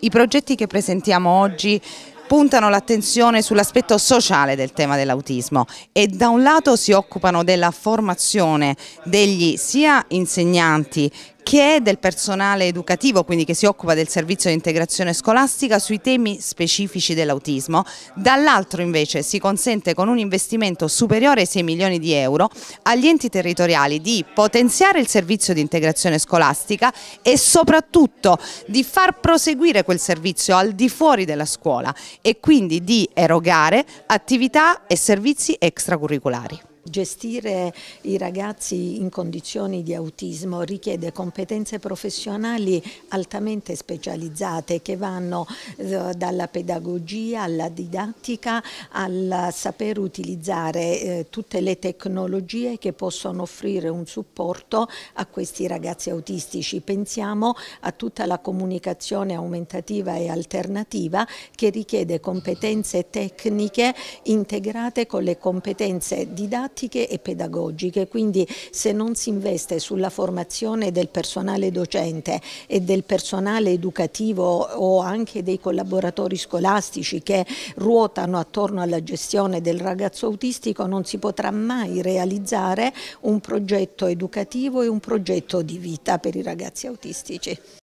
I progetti che presentiamo oggi puntano l'attenzione sull'aspetto sociale del tema dell'autismo e da un lato si occupano della formazione degli sia insegnanti che è del personale educativo, quindi che si occupa del servizio di integrazione scolastica sui temi specifici dell'autismo, dall'altro invece si consente con un investimento superiore ai 6 milioni di euro agli enti territoriali di potenziare il servizio di integrazione scolastica e soprattutto di far proseguire quel servizio al di fuori della scuola e quindi di erogare attività e servizi extracurriculari. Gestire i ragazzi in condizioni di autismo richiede competenze professionali altamente specializzate che vanno eh, dalla pedagogia alla didattica al saper utilizzare eh, tutte le tecnologie che possono offrire un supporto a questi ragazzi autistici. Pensiamo a tutta la comunicazione aumentativa e alternativa che richiede competenze tecniche integrate con le competenze didattiche didattiche e pedagogiche, quindi se non si investe sulla formazione del personale docente e del personale educativo o anche dei collaboratori scolastici che ruotano attorno alla gestione del ragazzo autistico, non si potrà mai realizzare un progetto educativo e un progetto di vita per i ragazzi autistici.